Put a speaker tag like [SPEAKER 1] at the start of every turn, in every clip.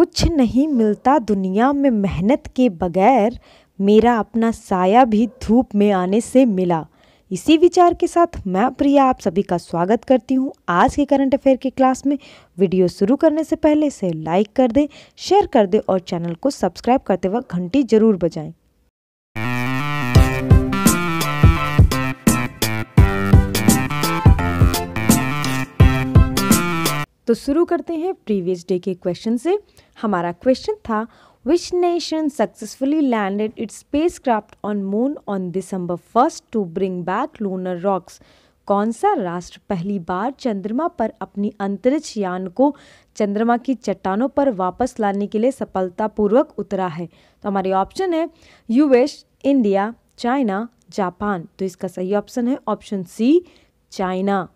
[SPEAKER 1] कुछ नहीं मिलता दुनिया में मेहनत के बगैर मेरा अपना साया भी धूप में आने से मिला इसी विचार के साथ मैं प्रिया आप सभी का स्वागत करती हूँ आज के करंट अफेयर की क्लास में वीडियो शुरू करने से पहले इसे लाइक कर दें शेयर कर दें और चैनल को सब्सक्राइब करते वक्त घंटी जरूर बजाएं तो शुरू करते हैं प्रीवियस डे के क्वेश्चन से हमारा क्वेश्चन था which nation successfully landed its spacecraft on moon on December first to bring back lunar rocks कौन सा राष्ट्र पहली बार चंद्रमा पर अपनी अंतरिक्ष यान को चंद्रमा की चट्टानों पर वापस लाने के लिए सफलतापूर्वक उतरा है तो हमारे ऑप्शन है यूएस इंडिया चाइना जापान तो इसका सही ऑप्शन है ऑप्शन सी चाइना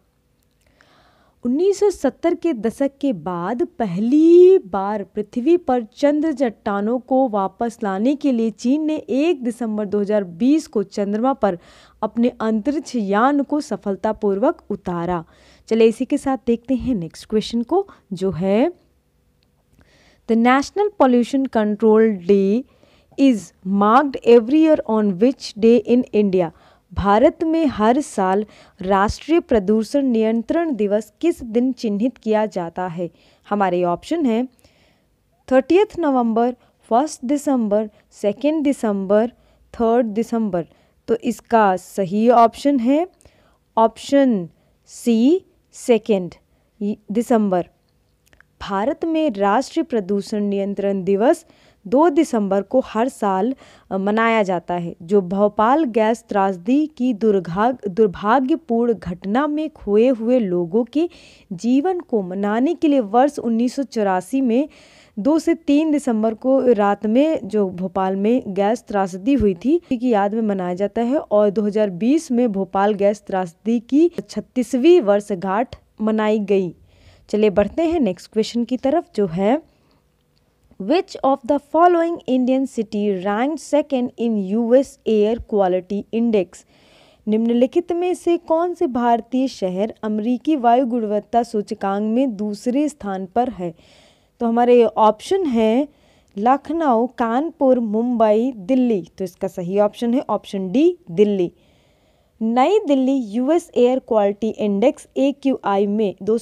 [SPEAKER 1] 1970 के दशक के बाद पहली बार पृथ्वी पर चंद्र चट्टानों को वापस लाने के लिए चीन ने 1 दिसंबर 2020 को चंद्रमा पर अपने अंतरिक्ष यान को सफलतापूर्वक उतारा चले इसी के साथ देखते हैं नेक्स्ट क्वेश्चन को जो है the national pollution control day is marked every year on which day in India Bharat में हर साल राष्ट्रीय प्रदूषण नियंत्रण दिवस किस दिन चिन्हित किया जाता है हमारे ऑप्शन हैं thirtieth November first December second December third December तो इसका सही ऑप्शन है option C second December Bharat में राष्ट्रीय प्रदूषण नियंत्रण दिवस दो दिसंबर को हर साल मनाया जाता है जो भोपाल गैस त्रासदी की दुर्भाग दुर्भाग्यपूर्ण घटना में खोए हुए लोगों के जीवन को मनाने के लिए वर्ष उन्नीस में दो से तीन दिसंबर को रात में जो भोपाल में गैस त्रासदी हुई थी की याद में मनाया जाता है और 2020 में भोपाल गैस त्रासदी की छत्तीसवीं वर्षगांठ मनाई गई चलिए बढ़ते हैं नेक्स्ट क्वेश्चन की तरफ जो है Which of the following Indian city ranked second in US Air Quality Index? निम्नलिखित में से कौन से भारतीय शहर अमरीकी वायु गुणवत्ता सूचकांक में दूसरे स्थान पर है तो हमारे ऑप्शन है लखनऊ कानपुर मुंबई दिल्ली तो इसका सही ऑप्शन है option D Delhi New Delhi US air quality index A में दो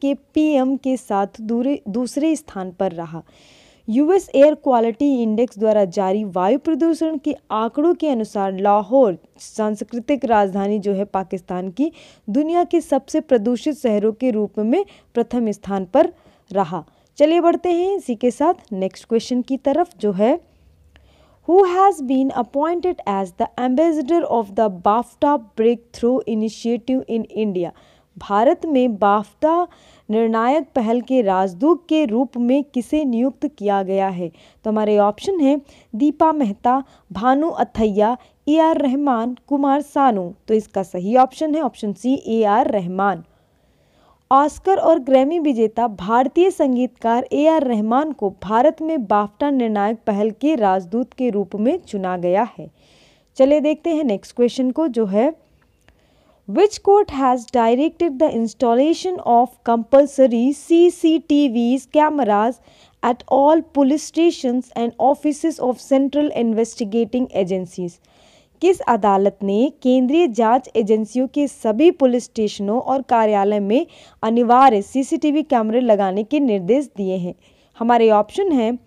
[SPEAKER 1] के पीएम के साथ दूसरे स्थान पर रहा यूएस एयर क्वालिटी इंडेक्स द्वारा जारी वायु प्रदूषण के आंकड़ों के अनुसार लाहौर सांस्कृतिक राजधानी जो है पाकिस्तान की दुनिया के सबसे प्रदूषित शहरों के रूप में प्रथम स्थान पर रहा चलिए बढ़ते हैं इसी के साथ नेक्स्ट क्वेश्चन की तरफ जो है who has been appointed as the ambassador of the BAFTA Breakthrough Initiative in India. Bharat में बाफ्टा निर्णायक पहल के राजदूत के रूप में किसे नियुक्त किया गया है तो हमारे ऑप्शन हैं दीपा मेहता भानु अथैया ए आर रहमान कुमार सानू तो इसका सही ऑप्शन है option C A R Rahman Oscar और ग्रैमी विजेता भारतीय संगीतकार ए आर रहमान को भारत में बाफ्टा निर्णायक पहल के राजदूत के रूप में चुना गया है चले देखते हैं नेक्स्ट क्वेश्चन को जो है which court has directed the installation of compulsory C C T Vs cameras at all police station and office of central investigating agencies किस अदालत ने केंद्रीय जांच एजेंसियों के सभी पुलिस स्टेशनों और कार्यालय में अनिवार्य सीसीटीवी कैमरे लगाने के निर्देश दिए हैं हमारे ऑप्शन हैं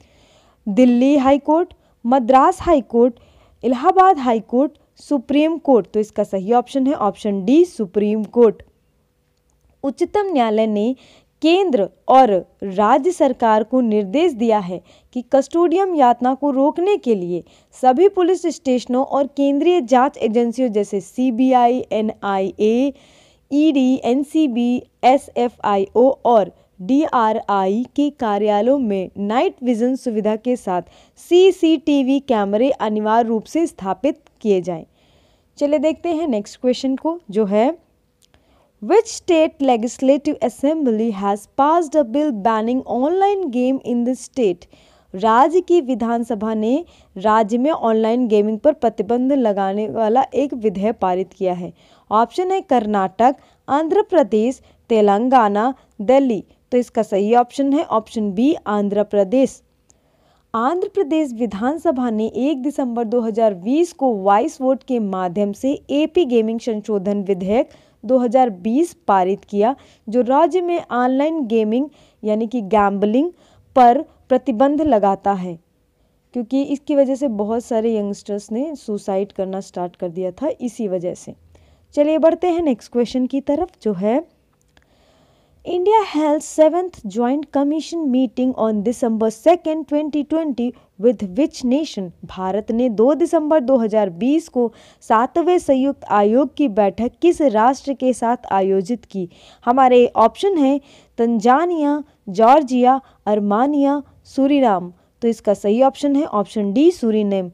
[SPEAKER 1] Delhi high court Madras high court Allahabad high court supreme court तो इसका सही ऑप्शन है ऑप्शन डी सुप्रीम कोर्ट उच्चतम न्यायालय ने केंद्र और राज्य सरकार को निर्देश दिया है कि कस्टोडियम यातना को रोकने के लिए सभी पुलिस स्टेशनों और केंद्रीय जांच एजेंसियों जैसे CBI, NIA, ED, NCB, SFIO और डीआरआई के कार्यालयों में नाइट विजन सुविधा के साथ सीसीटीवी कैमरे अनिवार्य रूप से स्थापित किए जाएं। चलिए देखते हैं नेक्स्ट क्वेश्चन को जो है Which state legislative assembly has passed a bill banning online game in the state? राज्य की विधानसभा ने राज्य में ऑनलाइन गेमिंग पर प्रतिबंध लगाने वाला एक विधेयक पारित किया है ऑप्शन है कर्नाटक आंध्र प्रदेश तेलंगाना दिल्ली तो इसका सही ऑप्शन है ऑप्शन बी आंध्र प्रदेश आंध्र प्रदेश विधानसभा ने 1 दिसंबर 2020 को वॉइस वोट के माध्यम से एपी गेमिंग संशोधन विधेयक 2020 पारित किया जो राज्य में ऑनलाइन गेमिंग यानी कि गैम्बलिंग पर प्रतिबंध लगाता है क्योंकि इसकी वजह से बहुत सारे यंगस्टर्स ने सुसाइड करना स्टार्ट कर दिया था इसी वजह से चलिए बढ़ते हैं नेक्स्ट क्वेश्चन की तरफ जो है India held 7th Joint Commission meeting on December 2, 2020 with which nation Bharat ने 2 दिसंबर 2020 को सातवें संयुक्त आयोग की बैठक किस राष्ट्र के साथ आयोजित की हमारे ऑप्शन हैं तंजानिया जॉर्जिया अरमानिया सूरीराम तो इसका सही ऑप्शन है ऑप्शन डी सूरीनेम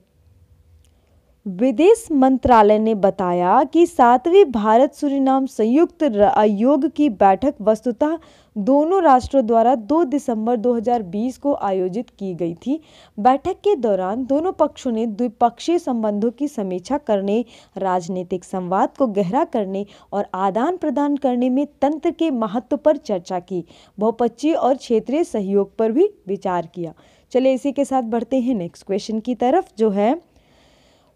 [SPEAKER 1] विदेश मंत्रालय ने बताया कि सातवीं भारत सूरीनाम संयुक्त आयोग की बैठक वस्तुतः दोनों राष्ट्रों द्वारा 2 दिसंबर 2020 को आयोजित की गई थी बैठक के दौरान दोनों पक्षों ने द्विपक्षीय संबंधों की समीक्षा करने राजनीतिक संवाद को गहरा करने और आदान प्रदान करने में तंत्र के महत्व पर चर्चा की बहुपक्षीय और क्षेत्रीय सहयोग पर भी विचार किया चलिए इसी के साथ बढ़ते हैं नेक्स्ट क्वेश्चन की तरफ जो है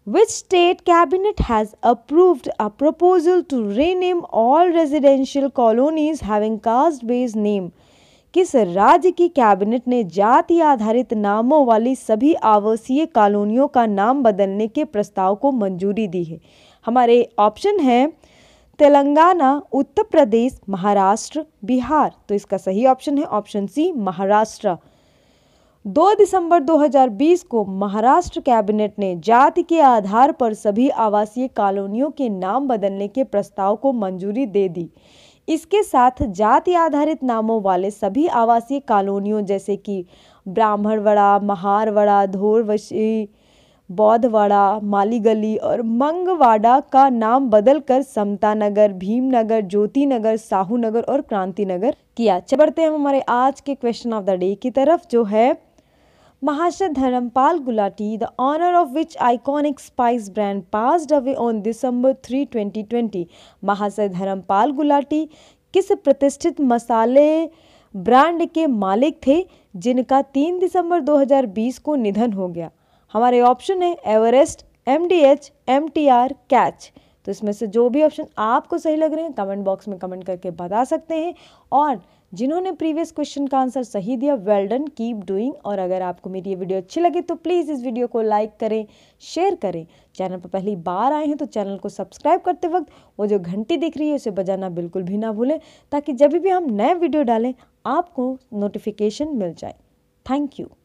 [SPEAKER 1] Which state cabinet has approved a proposal to rename all residential colonies having caste-based name? किस राज्य की कैबिनेट ने जाति आधारित नामों वाली सभी आवासीय कॉलोनियों का नाम बदलने के प्रस्ताव को मंजूरी दी है हमारे ऑप्शन हैं तेलंगाना उत्तर प्रदेश महाराष्ट्र बिहार तो इसका सही ऑप्शन है ऑप्शन सी महाराष्ट्र 2 दिसंबर 2020 को महाराष्ट्र कैबिनेट ने जाति के आधार पर सभी आवासीय कॉलोनियों के नाम बदलने के प्रस्ताव को मंजूरी दे दी इसके साथ जाति आधारित नामों वाले सभी आवासीय कॉलोनियों जैसे कि ब्राह्मणवाड़ा महारवाड़ा धोरवशी बौद्धवाड़ा मालीगली और मंगवाड़ा का नाम बदलकर समता नगर भीमनगर ज्योति नगर साहू नगर और क्रांति नगर किया बढ़ते हैं हमारे आज के क्वेश्चन ऑफ द डे की तरफ जो है Mahasha Dharampal Gulati, the owner of which iconic spice brand passed away on December 3, 2020. Mahasha Dharampal Gulati किस प्रतिष्ठित मसाले ब्रांड के मालिक थे जिनका 3 दिसंबर 2020 को निधन हो गया हमारे ऑप्शन है Everest M D H M T R Catch तो इसमें से जो भी ऑप्शन आपको सही लग रहे हैं कमेंट बॉक्स में कमेंट करके बता सकते हैं और जिन्होंने प्रीवियस क्वेश्चन का आंसर सही दिया वेल डन कीप डूइंग और अगर आपको मेरी ये वीडियो अच्छी लगी तो प्लीज़ इस वीडियो को लाइक करें शेयर करें चैनल पर पहली बार आए हैं तो चैनल को सब्सक्राइब करते वक्त वो जो घंटी दिख रही है उसे बजाना बिल्कुल भी ना भूलें ताकि जब भी हम नए वीडियो डालें आपको नोटिफिकेशन मिल जाए थैंक यू